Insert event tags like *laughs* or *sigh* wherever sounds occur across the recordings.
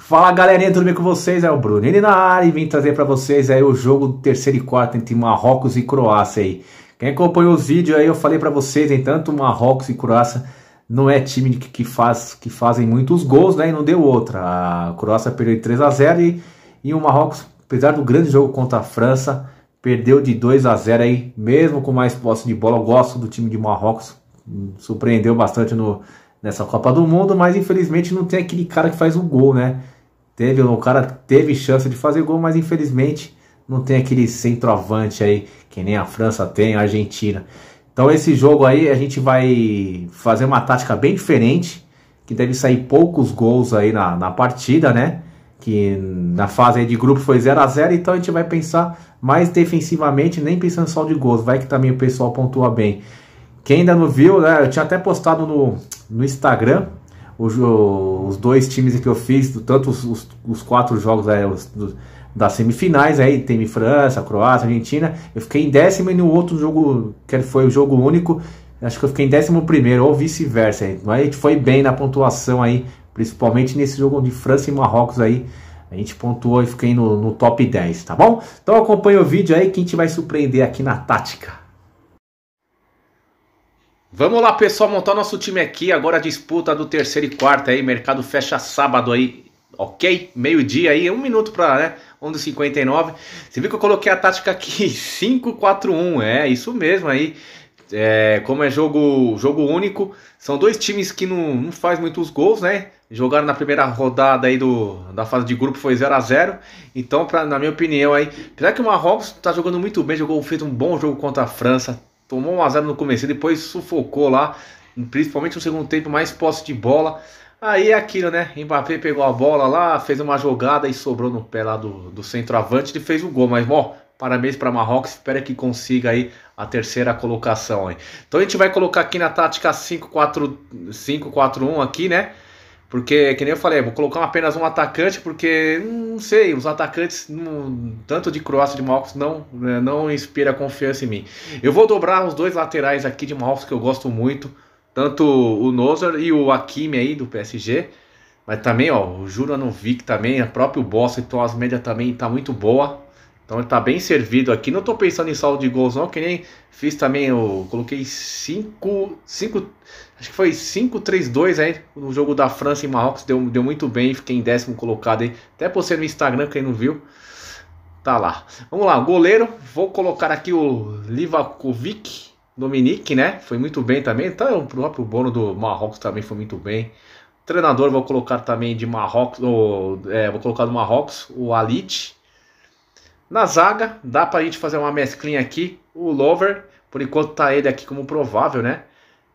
Fala galerinha, tudo bem com vocês? É o Bruno ele na área e vim trazer para vocês aí o jogo do terceiro e quarto entre Marrocos e Croácia aí. Quem acompanhou os vídeos aí eu falei para vocês, em tanto Marrocos e Croácia não é time que, que, faz, que fazem muitos gols, né? E não deu outra. A Croácia perdeu de 3 a 0 e, e o Marrocos, apesar do grande jogo contra a França, perdeu de 2 a 0 aí, mesmo com mais posse de bola. Eu gosto do time de Marrocos, surpreendeu bastante no nessa Copa do Mundo, mas infelizmente não tem aquele cara que faz o gol, né? Teve, o cara teve chance de fazer gol, mas infelizmente não tem aquele centroavante aí, que nem a França tem, a Argentina. Então esse jogo aí a gente vai fazer uma tática bem diferente, que deve sair poucos gols aí na, na partida, né? Que na fase de grupo foi 0 a 0 então a gente vai pensar mais defensivamente, nem pensando só de gols, vai que também o pessoal pontua bem. Quem ainda não viu, né? Eu tinha até postado no, no Instagram os, dois times que eu fiz, tanto os, os, os quatro jogos aí, é, os, das semifinais, aí tem França, Croácia, Argentina, eu fiquei em décimo e no outro jogo, que foi o jogo único, acho que eu fiquei em décimo primeiro, ou vice-versa. a gente foi bem na pontuação aí, principalmente nesse jogo de França e Marrocos aí, a gente pontuou e fiquei no, no top 10, tá bom? Então acompanha o vídeo aí que a gente vai surpreender aqui na tática. Vamos lá, pessoal, montar nosso time aqui. Agora a disputa do terceiro e quarto aí. Mercado fecha sábado aí, ok? Meio-dia aí, um minuto para, né? 1 do 59. Você viu que eu coloquei a tática aqui, 5-4-1. *laughs* É, isso mesmo aí. É, como é jogo, jogo único, são dois times que não, não faz muitos gols, né? Jogaram na primeira rodada aí do, da fase de grupo, foi 0 a 0 Então, pra, na minha opinião aí, apesar que o Marrocos tá jogando muito bem, jogou, fez um bom jogo contra a França, tomou um azar no começo, depois sufocou lá, principalmente no segundo tempo, mais posse de bola. Aí é aquilo, né? Mbappé pegou a bola lá, fez uma jogada e sobrou no pé lá do, do centroavante e fez o gol. Mas, ó, parabéns para Marrocos, espero que consiga aí a terceira colocação. Aí. Então a gente vai colocar aqui na tática 5-4-1 aqui, né? Porque, que nem eu falei, vou colocar apenas um atacante, porque hum, não sei, os atacantes, hum, tanto de Croácia de Marrocos, não, né, não inspira confiança em mim. Eu vou dobrar os dois laterais aqui de Marrocos que eu gosto muito, tanto o Nozer e o Hakimi aí do PSG. Mas também, ó, o Juranovic também, a próprio Bossa, então as médias também tá muito boa. Então ele tá bem servido aqui. Não estou pensando em saldo de gols, não, que nem fiz também. Eu coloquei 5. 5. Acho que foi 5-3-2 aí no jogo da França e Marrocos. Deu, deu muito bem. Fiquei em décimo colocado aí. Até postei no Instagram, quem não viu. Tá lá. Vamos lá, goleiro. Vou colocar aqui o Livakovic. Dominique, né? Foi muito bem também. Então, o próprio Bono do Marrocos também foi muito bem. Treinador, vou colocar também de Marrocos. Ou, é, vou colocar do Marrocos, o Alit. Na zaga, dá para a gente fazer uma mesclinha aqui. O Lover, por enquanto tá ele aqui como provável, né?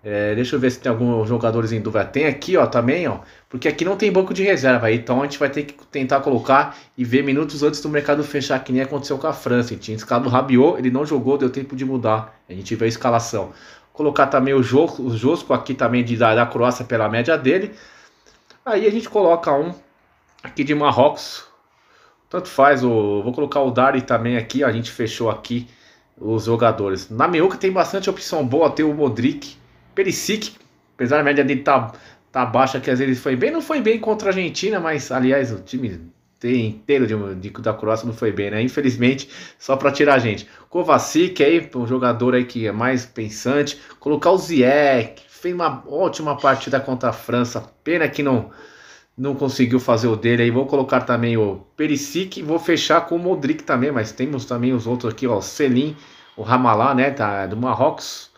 É, deixa eu ver se tem alguns jogadores em dúvida. Tem aqui, ó, também, ó. Porque aqui não tem banco de reserva, então a gente vai ter que tentar colocar e ver minutos antes do mercado fechar, que nem aconteceu com a França. A gente tinha escalado o Rabiot, ele não jogou, deu tempo de mudar. A gente vê a escalação. Colocar também o, jo, o Josco aqui também de, da, da Croácia pela média dele. Aí a gente coloca um aqui de Marrocos, tanto faz, vou colocar o Dari também aqui, a gente fechou aqui os jogadores. Na Meuca tem bastante opção boa, tem o Modric, Perisic, apesar da média dele tá, tá baixa, que às vezes foi bem, não foi bem contra a Argentina, mas aliás, o time inteiro de, de, da Croácia não foi bem, né? Infelizmente, só para tirar a gente. Kovacic aí, um jogador aí que é mais pensante, colocar o Zieck fez uma ótima partida contra a França, pena que não não conseguiu fazer o dele aí. Vou colocar também o Perisic. Vou fechar com o Modric também, mas temos também os outros aqui, ó. O Selim, o Ramalá, né? Tá, do Marrocos.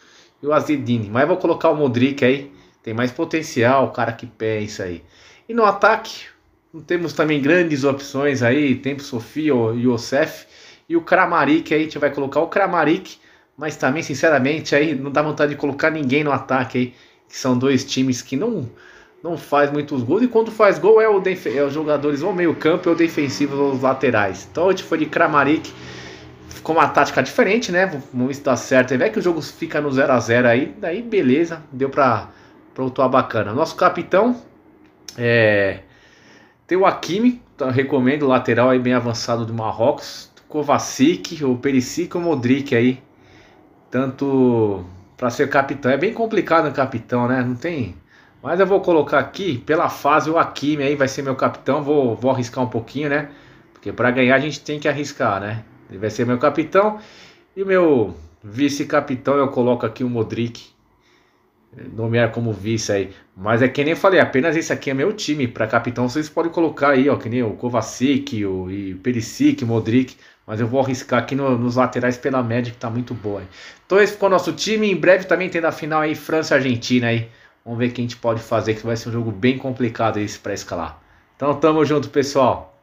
E o Azedine. Mas vou colocar o Modric aí. Tem mais potencial, o cara que pensa aí. E no ataque, não temos também grandes opções aí. Tempo Sofia, o Youssef. E o Kramarik aí, a gente vai colocar o Kramarik. Mas também, sinceramente, aí não dá vontade de colocar ninguém no ataque aí. Que são dois times que não não faz muitos gols. E quando faz gol, é, o é os jogadores ou meio-campo é ou defensivos ou laterais. Então a gente foi de Kramaric com uma tática diferente, né? Vamos ver se dá certo. E vai que o jogo fica no 0 a 0 aí. Daí beleza, deu pra pontuar bacana. Nosso capitão é. Tem o Hakimi, então, recomendo, o lateral aí bem avançado do Marrocos. Kovacic, o Perisic e o Modric aí. Tanto para ser capitão. É bem complicado o capitão, né? Não tem mas eu vou colocar aqui, pela fase, o Akimi aí vai ser meu capitão. Vou, vou arriscar um pouquinho, né? Porque para ganhar a gente tem que arriscar, né? Ele vai ser meu capitão. E meu vice-capitão eu coloco aqui o Modric. Nomear como vice aí. Mas é que nem falei, apenas esse aqui é meu time. Para capitão vocês podem colocar aí, ó. Que nem o Kovacic, o e Perisic, Modric. Mas eu vou arriscar aqui no, nos laterais pela média que tá muito boa. Aí. Então esse ficou nosso time. Em breve também tem na final aí França-Argentina aí. Vamos ver o que a gente pode fazer, que vai ser um jogo bem complicado esse para escalar. Então tamo junto, pessoal.